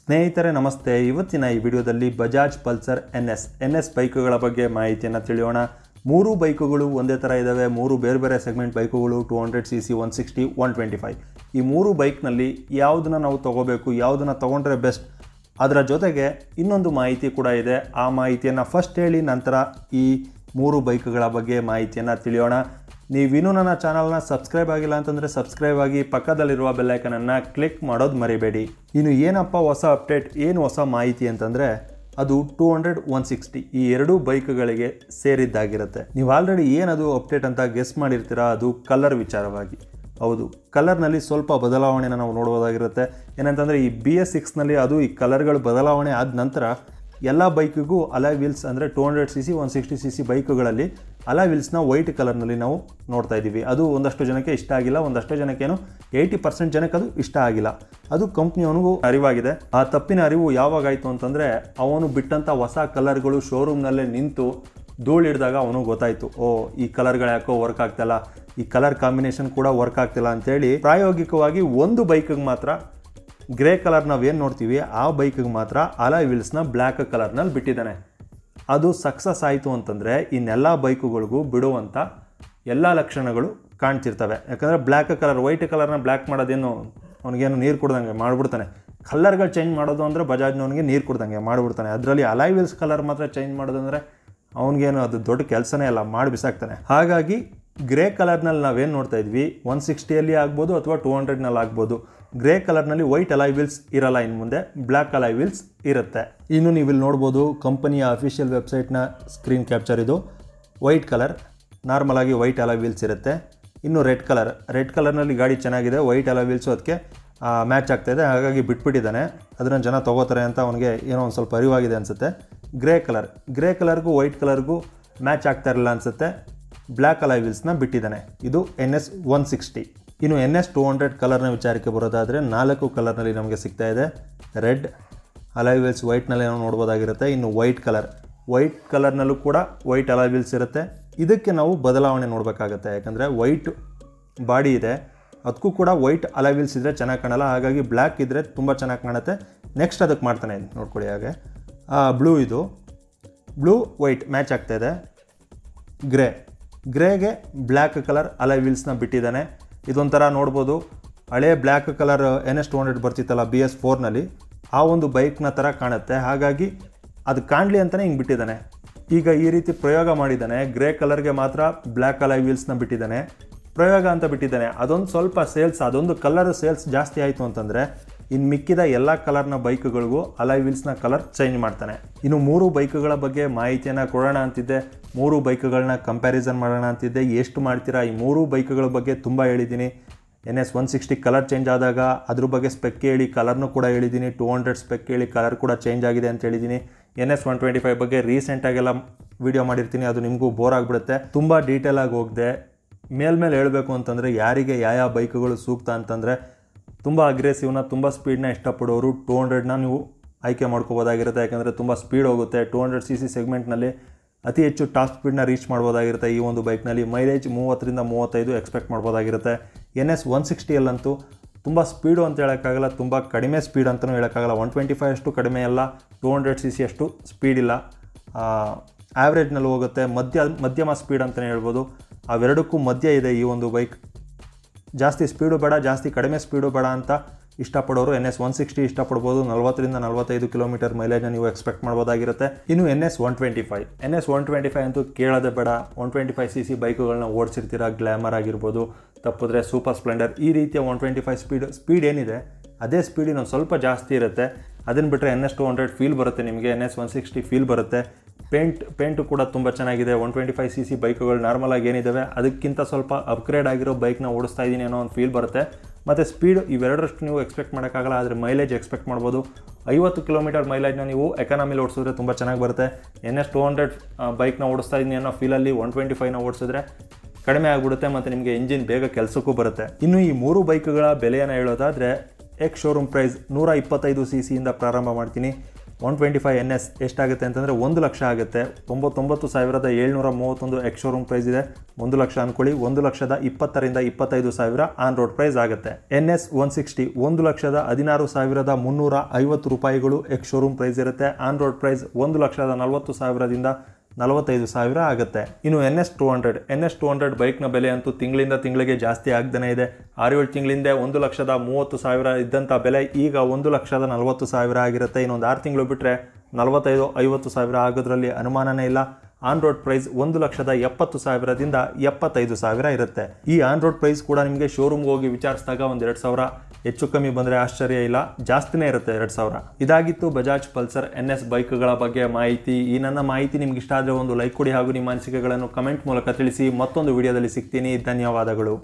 ಸ್ನೇಹಿತರೆ ನಮಸ್ತೆ ಇವತ್ತಿನ ಈ ವಿಡಿಯೋದಲ್ಲಿ Bajaj Pulsar N S N S ಬೈಕುಗಳ ಬಗ್ಗೆ ಮಾಹಿತಿಯನ್ನು ತಿಳಿಯೋಣ ಮೂರು ಬೈಕುಗಳು ಒಂದೇ ಥರ ಇದ್ದಾವೆ ಮೂರು ಬೇರೆ ಬೇರೆ ಸೆಗ್ಮೆಂಟ್ ಬೈಕುಗಳು two hundred C C one sixty one twenty five ಈ ಮೂರು ಬೈಕ್ನಲ್ಲಿ ಯಾವುದನ್ನ ನಾವು ತೊಗೋಬೇಕು ಯಾವುದನ್ನ ತೊಗೊಂಡ್ರೆ ಬೆಸ್ಟ್ ಅದರ ಜೊತೆಗೆ ಇನ್ನೊಂದು ಮಾಹಿತಿ ಕೂಡ ಇದೆ ಆ ಮಾಹಿತಿಯನ್ನು ಫಸ್ಟ್ ಹೇಳಿ ನಂತರ ಈ ಮೂರು ಬೈಕ್ಗಳ ಬಗ್ಗೆ ಮಾಹಿತಿಯನ್ನು ತಿಳಿಯೋಣ ನೀವಿನ್ನೂ ನನ್ನ ಚಾನಲ್ನ ಸಬ್ಸ್ಕ್ರೈಬ್ ಆಗಿಲ್ಲ ಅಂತಂದರೆ ಸಬ್ಸ್ಕ್ರೈಬ್ ಆಗಿ ಪಕ್ಕದಲ್ಲಿರುವ ಬೆಲ್ಲೈಕನನ್ನು ಕ್ಲಿಕ್ ಮಾಡೋದು ಮರಿಬೇಡಿ ಇನ್ನು ಏನಪ್ಪ ಹೊಸ ಅಪ್ಡೇಟ್ ಏನು ಹೊಸ ಮಾಹಿತಿ ಅಂತಂದರೆ ಅದು ಟೂ ಹಂಡ್ರೆಡ್ ಒನ್ ಸಿಕ್ಸ್ಟಿ ಈ ಎರಡೂ ಬೈಕ್ಗಳಿಗೆ ಸೇರಿದ್ದಾಗಿರುತ್ತೆ ನೀವು ಆಲ್ರೆಡಿ ಏನದು ಅಪ್ಡೇಟ್ ಅಂತ ಗೆಸ್ ಮಾಡಿರ್ತೀರಾ ಅದು ಕಲರ್ ವಿಚಾರವಾಗಿ ಹೌದು ಕಲರ್ನಲ್ಲಿ ಸ್ವಲ್ಪ ಬದಲಾವಣೆನ ನಾವು ನೋಡ್ಬೋದಾಗಿರುತ್ತೆ ಏನಂತಂದರೆ ಈ ಬಿ ಎಸ್ ಸಿಕ್ಸ್ನಲ್ಲಿ ಅದು ಈ ಕಲರ್ಗಳು ಬದಲಾವಣೆ ಆದ ನಂತರ ಎಲ್ಲ ಬೈಕಿಗೂ ಅಲಾ ವೀಲ್ಸ್ ಅಂದರೆ two hundred C C one sixty C C ಬೈಕ್ಗಳಲ್ಲಿ ಅಲಾ ವೀಲ್ಸ್ನ ವೈಟ್ ಕಲರ್ನಲ್ಲಿ ನಾವು ನೋಡ್ತಾ ಇದ್ದೀವಿ ಅದು ಒಂದಷ್ಟು ಜನಕ್ಕೆ ಇಷ್ಟ ಆಗಿಲ್ಲ ಒಂದಷ್ಟು ಜನಕ್ಕೇನು ಏಯ್ಟಿ ಪರ್ಸೆಂಟ್ ಜನಕ್ಕೆ ಅದು ಇಷ್ಟ ಆಗಿಲ್ಲ ಅದು ಅವನಿಗೂ ಅರಿವಾಗಿದೆ ಆ ತಪ್ಪಿನ ಅರಿವು ಯಾವಾಗಾಯಿತು ಅಂತಂದರೆ ಅವನು ಬಿಟ್ಟಂಥ ಹೊಸ ಕಲರ್ಗಳು ಶೋರೂಮ್ನಲ್ಲೇ ನಿಂತು ಧೂಳು ಹಿಡಿದಾಗ ಅವನು ಗೊತ್ತಾಯಿತು ಓ ಈ ಕಲರ್ಗಳು ಯಾಕೋ ವರ್ಕ್ ಆಗ್ತಲ್ಲ ಈ ಕಲರ್ ಕಾಂಬಿನೇಷನ್ ಕೂಡ ವರ್ಕ್ ಆಗ್ತಿಲ್ಲ ಅಂತೇಳಿ ಪ್ರಾಯೋಗಿಕವಾಗಿ ಒಂದು ಬೈಕಿಗೆ ಮಾತ್ರ ಗ್ರೇ ಕಲರ್ ನಾವೇನು ನೋಡ್ತೀವಿ ಆ ಬೈಕಿಗೆ ಮಾತ್ರ ಅಲಾಯ್ ವೀಲ್ಸ್ನ ಬ್ಲ್ಯಾಕ್ ಕಲರ್ನಲ್ಲಿ ಬಿಟ್ಟಿದ್ದಾನೆ ಅದು ಸಕ್ಸಸ್ ಆಯಿತು ಅಂತಂದರೆ ಇನ್ನೆಲ್ಲ ಬೈಕುಗಳಿಗೂ ಬಿಡುವಂಥ ಎಲ್ಲ ಲಕ್ಷಣಗಳು ಕಾಣ್ತಿರ್ತವೆ ಯಾಕಂದರೆ ಬ್ಲ್ಯಾಕ್ ಕಲರ್ ವೈಟ್ ಕಲರ್ನ ಬ್ಲ್ಯಾಕ್ ಮಾಡೋದೇನು ಅವ್ನಿಗೇನು ನೀರು ಕೊಡ್ದಂಗೆ ಮಾಡಿಬಿಡ್ತಾನೆ ಕಲರ್ಗಳು ಚೇಂಜ್ ಮಾಡೋದು ಅಂದರೆ ಬಜಾಜ್ನವನಿಗೆ ನೀರು ಕುಡ್ದಂಗೆ ಮಾಡಿಬಿಡ್ತಾನೆ ಅದರಲ್ಲಿ ಅಲಾಯ್ ವೀಲ್ಸ್ ಕಲರ್ ಮಾತ್ರ ಚೇಂಜ್ ಮಾಡೋದಂದರೆ ಅವನಿಗೇನು ಅದು ದೊಡ್ಡ ಕೆಲಸನೇ ಅಲ್ಲ ಮಾಡಿ ಬಿಸಾಕ್ತಾನೆ ಹಾಗಾಗಿ ಗ್ರೇ ಕಲರ್ನಲ್ಲಿ ನಾವೇನು ನೋಡ್ತಾ ಇದ್ವಿ ಒನ್ ಸಿಕ್ಸ್ಟಿಯಲ್ಲಿ ಆಗ್ಬೋದು ಅಥವಾ ಟೂ ಹಂಡ್ರೆಡ್ನಲ್ಲಿ ಆಗ್ಬೋದು ಗ್ರೇ ಕಲರ್ನಲ್ಲಿ ವೈಟ್ ಅಲಾಯ್ ವೀಲ್ಸ್ ಇರಲ್ಲ ಇನ್ನು ಮುಂದೆ ಬ್ಲ್ಯಾಕ್ ಅಲೈ ವೀಲ್ಸ್ ಇರುತ್ತೆ ಇನ್ನು ನೀವು ಇಲ್ಲಿ ನೋಡ್ಬೋದು ಕಂಪನಿಯ ಅಫಿಷಿಯಲ್ ವೆಬ್ಸೈಟ್ನ ಸ್ಕ್ರೀನ್ ಕ್ಯಾಪ್ಚರ್ ಇದು ವೈಟ್ ಕಲರ್ ನಾರ್ಮಲಾಗಿ ವೈಟ್ ಅಲೈ ವೀಲ್ಸ್ ಇರುತ್ತೆ ಇನ್ನು ರೆಡ್ ಕಲರ್ ರೆಡ್ ಕಲರ್ನಲ್ಲಿ ಗಾಡಿ ಚೆನ್ನಾಗಿದೆ ವೈಟ್ ಅಲೈ ವೀಲ್ಸ್ ಅದಕ್ಕೆ ಮ್ಯಾಚ್ ಆಗ್ತಾಯಿದೆ ಹಾಗಾಗಿ ಬಿಟ್ಬಿಟ್ಟಿದ್ದಾನೆ ಅದನ್ನು ಜನ ತೊಗೋತಾರೆ ಅಂತ ಅವನಿಗೆ ಏನೋ ಒಂದು ಸ್ವಲ್ಪ ಅರಿವಾಗಿದೆ ಅನಿಸುತ್ತೆ ಗ್ರೇ ಕಲರ್ ಗ್ರೇ ಕಲರ್ಗೂ ವೈಟ್ ಕಲರ್ಗೂ ಮ್ಯಾಚ್ ಆಗ್ತಾ ಇರಲಿಲ್ಲ ಅನಿಸುತ್ತೆ ಬ್ಲ್ಯಾಕ್ ಅಲೈ ವೀಲ್ಸ್ನ ಬಿಟ್ಟಿದ್ದಾನೆ ಇದು ಎನ್ ಎಸ್ ಒನ್ ಸಿಕ್ಸ್ಟಿ ಇನ್ನು ಎನ್ ಎಸ್ ಟೂ ಹಂಡ್ರೆಡ್ ಕಲರ್ನ ವಿಚಾರಕ್ಕೆ ಬರೋದಾದರೆ ನಾಲ್ಕು ಕಲರ್ನಲ್ಲಿ ನಮಗೆ ಸಿಗ್ತಾ ಇದೆ ರೆಡ್ ಅಲೈವಿಲ್ಸ್ ವೈಟ್ನಲ್ಲಿ ನಾವು ನೋಡ್ಬೋದಾಗಿರುತ್ತೆ ಇನ್ನು ವೈಟ್ ಕಲರ್ ವೈಟ್ ಕಲರ್ನಲ್ಲೂ ಕೂಡ ವೈಟ್ ಅಲೈವಿಲ್ಸ್ ಇರುತ್ತೆ ಇದಕ್ಕೆ ನಾವು ಬದಲಾವಣೆ ನೋಡಬೇಕಾಗತ್ತೆ ಯಾಕಂದರೆ ವೈಟ್ ಬಾಡಿ ಇದೆ ಅದಕ್ಕೂ ಕೂಡ ವೈಟ್ ಅಲೈವಿಲ್ಸ್ ಇದ್ದರೆ ಚೆನ್ನಾಗಿ ಕಾಣಲ್ಲ ಹಾಗಾಗಿ ಬ್ಲ್ಯಾಕ್ ಇದ್ದರೆ ತುಂಬ ಚೆನ್ನಾಗಿ ಕಾಣುತ್ತೆ ನೆಕ್ಸ್ಟ್ ಅದಕ್ಕೆ ಮಾಡ್ತಾನೆ ನೋಡ್ಕೊಳ್ಳಿ ಹಾಗೆ ಬ್ಲೂ ಇದು ಬ್ಲೂ ವೈಟ್ ಮ್ಯಾಚ್ ಆಗ್ತಾಯಿದೆ ಗ್ರೇ ಗ್ರೇಗೆ ಬ್ಲ್ಯಾಕ್ ಕಲರ್ ಅಲೈವಿಲ್ಸ್ನ ಬಿಟ್ಟಿದ್ದಾನೆ ಇದೊಂಥರ ನೋಡ್ಬೋದು ಹಳೆ black colour N S two hundred ಬರ್ತಿತ್ತಲ್ಲ ಬಿ ಎಸ್ ಫೋರ್ನಲ್ಲಿ ಆ ಒಂದು ಬೈಕ್ನ ಥರ ಕಾಣುತ್ತೆ ಹಾಗಾಗಿ ಅದು ಕಾಣಲಿ ಅಂತಲೇ ಹಿಂಗೆ ಬಿಟ್ಟಿದ್ದಾನೆ ಈಗ ಈ ರೀತಿ ಪ್ರಯೋಗ ಮಾಡಿದ್ದಾನೆ ಗ್ರೇ ಕಲರ್ಗೆ ಮಾತ್ರ ಬ್ಲ್ಯಾಕ್ ಅಲೈ ವೀಲ್ಸ್ನ ಬಿಟ್ಟಿದ್ದಾನೆ ಪ್ರಯೋಗ ಅಂತ ಬಿಟ್ಟಿದ್ದಾನೆ ಅದೊಂದು ಸ್ವಲ್ಪ ಸೇಲ್ಸ್ ಅದೊಂದು ಕಲರ್ ಸೇಲ್ಸ್ ಜಾಸ್ತಿ ಆಯಿತು ಅಂತಂದರೆ ಇನ್ನು ಮಿಕ್ಕಿದ ಎಲ್ಲ ಕಲರ್ನ ಬೈಕ್ಗಳಿಗೂ ಅಲಾಯ್ ವೀಲ್ಸ್ನ ಕಲರ್ ಚೇಂಜ್ ಮಾಡ್ತಾನೆ ಇನ್ನು ಮೂರು ಬೈಕ್ಗಳ ಬಗ್ಗೆ ಮಾಹಿತಿಯನ್ನು ಕೊಡೋಣ ಅಂತಿದ್ದೆ ಮೂರು ಬೈಕ್ಗಳನ್ನ ಕಂಪ್ಯಾರಿಸನ್ ಮಾಡೋಣ ಅಂತಿದ್ದೆ ಎಷ್ಟು ಮಾಡ್ತೀರಾ ಈ ಮೂರು ಬೈಕ್ಗಳ ಬಗ್ಗೆ ತುಂಬ ಹೇಳಿದ್ದೀನಿ N S one sixty colour change ಆದಾಗ ಅದ್ರ ಬಗ್ಗೆ ಸ್ಪೆಕ್ ಹೇಳಿ ಕಲರ್ನು ಕೂಡ ಹೇಳಿದ್ದೀನಿ ಟೂ ಹಂಡ್ರೆಡ್ ಸ್ಪೆಕ್ ಹೇಳಿ ಕಲರ್ ಕೂಡ ಚೇಂಜ್ ಆಗಿದೆ ಅಂತ ಹೇಳಿದ್ದೀನಿ N S one twenty five ಬಗ್ಗೆ ರೀಸೆಂಟಾಗೆಲ್ಲ ವಿಡಿಯೋ ಮಾಡಿರ್ತೀನಿ ಅದು ನಿಮಗೂ ಬೋರ್ ಆಗಿಬಿಡುತ್ತೆ ತುಂಬ ಡೀಟೇಲಾಗಿ ಹೋಗಿದೆ ಮೇಲ್ಮೇಲೆ ಹೇಳಬೇಕು ಅಂತಂದರೆ ಯಾರಿಗೆ ಯಾವ ಯಾವ ಬೈಕ್ಗಳು ಸೂಕ್ತ ಅಂತಂದರೆ ತುಂಬ ಅಗ್ರೆಸಿವ್ನ ತುಂಬ ಸ್ಪೀಡ್ನ ಇಷ್ಟಪಡೋರು ಟೂ ಹಂಡ್ರೆಡ್ನ ನೀವು ಆಯ್ಕೆ ಮಾಡ್ಕೋಬೋದಾಗಿರುತ್ತೆ ಯಾಕಂದರೆ ತುಂಬ ಸ್ಪೀಡ್ ಹೋಗುತ್ತೆ ಟೂ ಹಂಡ್ರೆಡ್ ಸಿ ಸಿ ಸೆಗ್ಮೆಂಟ್ನಲ್ಲಿ ಅತಿ ಹೆಚ್ಚು ಟಾಪ್ ಸ್ಪೀಡ್ನ ರೀಚ್ ಮಾಡ್ಬೋದಾಗಿರುತ್ತೆ ಈ ಒಂದು ಬೈಕ್ನಲ್ಲಿ ಮೈಲೇಜ್ ಮೂವತ್ತರಿಂದ ಮೂವತ್ತೈದು ಎಕ್ಸ್ಪೆಕ್ಟ್ ಮಾಡ್ಬೋದಾಗಿರುತ್ತೆ ಎನ್ ಎಸ್ ಒನ್ ಸಿಕ್ಸ್ಟಿಯಲ್ಲಂತೂ ತುಂಬ ಸ್ಪೀಡು ಅಂತ ಹೇಳೋಕ್ಕಾಗಲ್ಲ ತುಂಬ ಕಡಿಮೆ ಸ್ಪೀಡ್ ಅಂತಲೂ ಹೇಳೋಕ್ಕಾಗಲ್ಲ ಒನ್ ಟ್ವೆಂಟಿ ಫೈವ್ ಅಷ್ಟು ಕಡಿಮೆ ಅಲ್ಲ ಟೂ ಹಂಡ್ರೆಡ್ ಸಿ ಸಿ ಅಷ್ಟು ಸ್ಪೀಡ್ ಇಲ್ಲ ಆ್ಯಾವ್ರೇಜ್ನಲ್ಲಿ ಹೋಗುತ್ತೆ ಮಧ್ಯ ಮಧ್ಯಮ ಸ್ಪೀಡ್ ಅಂತಲೇ ಹೇಳ್ಬೋದು ಅವೆರಡಕ್ಕೂ ಮಧ್ಯ ಇದೆ ಈ ಒಂದು ಬೈಕ್ ಜಾಸ್ತಿ ಸ್ಪೀಡು ಬೇಡ ಜಾಸ್ತಿ ಕಡಿಮೆ ಸ್ಪೀಡು ಬೇಡ ಅಂತ ಇಷ್ಟಪಡೋರು ಎನ್ ಎಸ್ ಒನ್ ಸಿಕ್ಸ್ಟಿ ಇಷ್ಟಪಡ್ಬೋದು ನಲ್ವತ್ತರಿಂದ ನಲವತ್ತೈದು ಕಿಲೋಮೀಟರ್ ಮೈಲೇಜ್ನ ನೀವು ಎಕ್ಸ್ಪೆಕ್ಟ್ ಮಾಡ್ಬೋದಾಗಿರುತ್ತೆ ಇನ್ನು N S one twenty five N S one twenty five ಅಂತೂ ಕೇಳೋದೇ ಬೇಡ one twenty five C C ಬೈಕುಗಳನ್ನ ಓಡಿಸಿರ್ತೀರ ಗ್ಲ್ಯಾಮರ್ ಆಗಿರ್ಬೋದು ತಪ್ಪಿದ್ರೆ ಸೂಪರ್ ಸ್ಪ್ಲೆಂಡರ್ ಈ ರೀತಿಯ ಒನ್ ಟ್ವೆಂಟಿ ಫೈವ್ ಸ್ಪೀಡ್ ಸ್ಪೀಡ್ ಏನಿದೆ ಅದೇ ಸ್ಪೀಡಿನ ಸ್ವಲ್ಪ ಜಾಸ್ತಿ ಇರುತ್ತೆ ಅದನ್ನು ಬಿಟ್ಟರೆ N S two hundred feel ಬರುತ್ತೆ ನಿಮಗೆ N S one sixty feel ಬರುತ್ತೆ ಪೇಂಟ್ ಪೇಂಟು ಕೂಡ ತುಂಬ ಚೆನ್ನಾಗಿದೆ one twenty five C C ಬೈಕುಗಳು ನಾರ್ಮಲ್ ಆಗಿ ಏನಿದ್ದಾವೆ ಅದಕ್ಕಿಂತ ಸ್ವಲ್ಪ ಅಪ್ಗ್ರೇಡ್ ಆಗಿರೋ ಬೈಕ್ನ ಓಡಿಸ್ತಾ ಇದ್ದೀನಿ ಅನ್ನೋ ಒಂದು ಫೀಲ್ ಬರುತ್ತೆ ಮತ್ತು ಸ್ಪೀಡ್ ಇವೆರಡರಷ್ಟು ನೀವು ಎಕ್ಸ್ಪೆಕ್ಟ್ ಮಾಡೋಕ್ಕಾಗಲ್ಲ ಆದರೆ ಮೈಲೇಜ್ ಎಕ್ಸ್ಪೆಕ್ಟ್ ಮಾಡ್ಬೋದು ಐವತ್ತು ಕಿಲೋಮೀಟರ್ ಮೈಲೇಜ್ನ ನೀವು ಎಕಾನಮಿಲಿ ಓಡಿಸಿದ್ರೆ ತುಂಬ ಚೆನ್ನಾಗಿ ಬರುತ್ತೆ ಎನ್ ಎಸ್ ಟು ಹಂಡ್ರೆಡ್ ಬೈಕ್ನ ಓಡಿಸ್ತಾ ಇದ್ದೀನಿ ಅನ್ನೋ ಫೀಲಲ್ಲಿ ಒನ್ ಟ್ವೆಂಟಿ ಫೈವ್ನ ಓಡಿಸಿದ್ರೆ ಕಡಿಮೆ ಆಗಿಬಿಡುತ್ತೆ ಮತ್ತು ನಿಮಗೆ ಇಂಜಿನ್ ಬೇಗ ಕೆಲಸಕ್ಕೂ ಬರುತ್ತೆ ಇನ್ನು ಈ ಮೂರು ಬೈಕ್ಗಳ ಬೆಲೆಯನ್ನು ಹೇಳೋದಾದರೆ ಎಕ್ ಶೋರೂಮ್ ಪ್ರೈಸ್ ನೂರ ಇಪ್ಪತ್ತೈದು ಸಿ ಸಿಯಿಂದ ಪ್ರಾರಂಭ ಮಾಡ್ತೀನಿ one twenty five N S ಎಷ್ಟಾಗುತ್ತೆ ಅಂತಂದರೆ ಒಂದು ಲಕ್ಷ ಆಗುತ್ತೆ ತೊಂಬತ್ತೊಂಬತ್ತು ಸಾವಿರದ ಏಳ್ನೂರ ಮೂವತ್ತೊಂದು ಎಕ್ಸ್ ಶೋರೂಮ್ ಪ್ರೈಸ್ ಇದೆ ಒಂದು ಲಕ್ಷ ಅಂದ್ಕೊಳ್ಳಿ ಒಂದು ಲಕ್ಷದ ಇಪ್ಪತ್ತರಿಂದ ಇಪ್ಪತ್ತೈದು ಸಾವಿರ ಆನ್ ರೋಡ್ ಪ್ರೈಸ್ ಆಗುತ್ತೆ ಎನ್ ಎಸ್ ಒನ್ ಸಿಕ್ಸ್ಟಿ ಒಂದು ಲಕ್ಷದ ಹದಿನಾರು ಸಾವಿರದ ಮುನ್ನೂರ ಐವತ್ತು ರೂಪಾಯಿಗಳು ಎಕ್ಸ್ ಶೋರೂಮ್ ಪ್ರೈಸ್ ಇರುತ್ತೆ ಆನ್ ರೋಡ್ ಪ್ರೈಸ್ ಒಂದು ಲಕ್ಷದ ನಲವತ್ತು ಸಾವಿರದಿಂದ ನಲವತ್ತೈದು ಸಾವಿರ ಆಗುತ್ತೆ ಇನ್ನು N S two hundred N S two hundred ಬೈಕ್ನ ಬೆಲೆ ಅಂತೂ ತಿಂಗಳಿಂದ ತಿಂಗಳಿಗೆ ಜಾಸ್ತಿ ಆಗ್ದೇ ಇದೆ ಆರು ಏಳು ತಿಂಗಳಿಂದ ಒಂದು ಲಕ್ಷದ ಮೂವತ್ತು ಸಾವಿರ ಇದ್ದಂಥ ಬೆಲೆ ಈಗ ಒಂದು ಲಕ್ಷದ ನಲವತ್ತು ಸಾವಿರ ಆಗಿರುತ್ತೆ ಇನ್ನೊಂದು ಆರು ತಿಂಗಳು ಬಿಟ್ಟರೆ ನಲವತ್ತೈದು ಐವತ್ತು ಸಾವಿರ ಆಗೋದ್ರಲ್ಲಿ ಅನುಮಾನನೇ ಇಲ್ಲ ಆನ್ ರೋಡ್ ಪ್ರೈಸ್ ಒಂದು ಲಕ್ಷದ ಎಪ್ಪತ್ತು ಸಾವಿರದಿಂದ ಎಪ್ಪತ್ತೈದು ಸಾವಿರ ಇರುತ್ತೆ ಈ ಆನ್ ರೋಡ್ ಪ್ರೈಸ್ ಕೂಡ ನಿಮಗೆ ಶೋರೂಮ್ಗೆ ಹೋಗಿ ವಿಚಾರಿಸಿದಾಗ ಒಂದು ಎರಡು ಸಾವಿರ ಹೆಚ್ಚು ಕಮ್ಮಿ ಬಂದರೆ ಆಶ್ಚರ್ಯ ಇಲ್ಲ ಜಾಸ್ತಿನೇ ಇರುತ್ತೆ ಎರಡು ಸಾವಿರ ಇದಾಗಿತ್ತು ಬಜಾಜ್ ಪಲ್ಸರ್ ಎನ್ ಎಸ್ ಬೈಕ್ಗಳ ಬಗ್ಗೆ ಮಾಹಿತಿ ಈ ನನ್ನ ಮಾಹಿತಿ ನಿಮ್ಗೆ ಇಷ್ಟ ಆದರೆ ಒಂದು ಲೈಕ್ ಕೊಡಿ ಹಾಗೂ ನಿಮ್ಮ ಅನಿಸಿಕೆಗಳನ್ನು ಕಮೆಂಟ್ ಮೂಲಕ ತಿಳಿಸಿ ಮತ್ತೊಂದು ವಿಡಿಯೋದಲ್ಲಿ ಸಿಗ್ತೀನಿ ಧನ್ಯವಾದಗಳು